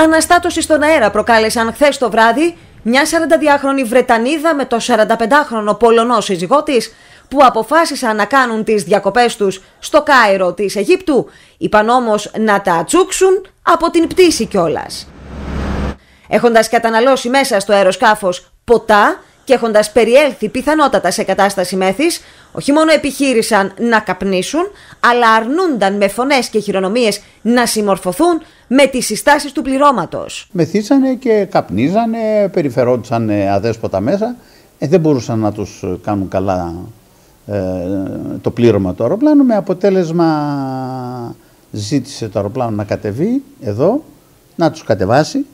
αναστάτωση στον αέρα προκάλεσαν χθες το βράδυ μια 42χρονη Βρετανίδα με το 45χρονο Πολωνό σύζυγό τη, που αποφάσισαν να κάνουν τις διακοπές τους στο Κάιρο της Αιγύπτου, είπαν όμως να τα τσούξουν από την πτήση κιόλας. Έχοντας καταναλώσει μέσα στο αεροσκάφος ποτά, και έχοντας περιέλθει πιθανότατα σε κατάσταση μέθης, όχι μόνο επιχείρησαν να καπνίσουν, αλλά αρνούνταν με φωνές και χειρονομίες να συμμορφωθούν με τις συστάσεις του πληρώματος. Μεθύσανε και καπνίζανε, περιφερόντουσαν αδέσποτα μέσα. Ε, δεν μπορούσαν να τους κάνουν καλά ε, το πλήρωμα του αεροπλάνου. Με αποτέλεσμα ζήτησε το αεροπλάνο να κατεβεί εδώ, να τους κατεβάσει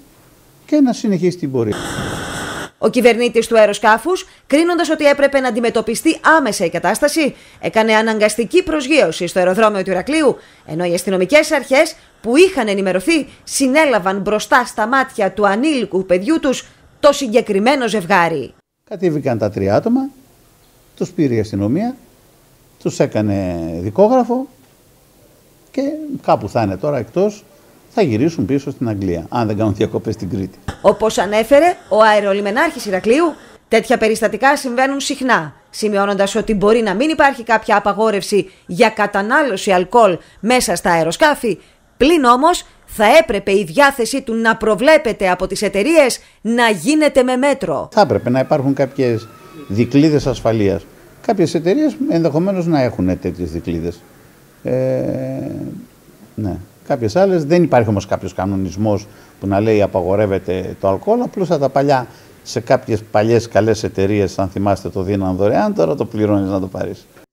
και να συνεχίσει την πορεία. Ο κυβερνήτης του αεροσκάφους, κρίνοντας ότι έπρεπε να αντιμετωπιστεί άμεσα η κατάσταση, έκανε αναγκαστική προσγείωση στο αεροδρόμιο του Ηρακλείου, ενώ οι αστυνομικές αρχές που είχαν ενημερωθεί συνέλαβαν μπροστά στα μάτια του ανήλικου παιδιού τους το συγκεκριμένο ζευγάρι. Κατήβηκαν τα τρία άτομα, τους πήρε η αστυνομία, τους έκανε δικόγραφο και κάπου θα είναι τώρα εκτός θα γυρίσουν πίσω στην Αγγλία, αν δεν κάνουν διακοπές στην Κρήτη. Όπως ανέφερε ο αερολιμενάρχης Ηρακλείου, τέτοια περιστατικά συμβαίνουν συχνά. Σημειώνοντας ότι μπορεί να μην υπάρχει κάποια απαγόρευση για κατανάλωση αλκοόλ μέσα στα αεροσκάφη, πλην όμως θα έπρεπε η διάθεση του να προβλέπεται από τις εταιρείες να γίνεται με μέτρο. Θα έπρεπε να υπάρχουν κάποιες δικλείδε ασφαλείας. Κάποιες εταιρείες ενδεχομένως να έχουν τέτοιες δικλείδε. Ε, ναι κάποιες άλλες. Δεν υπάρχει όμως κάποιος κανονισμός που να λέει απαγορεύεται το αλκοόλ. Απλώς τα παλιά, σε κάποιες παλιές καλές εταιρείες, αν θυμάστε, το δίναν δωρεάν. Τώρα το πληρώνεις να το πάρεις.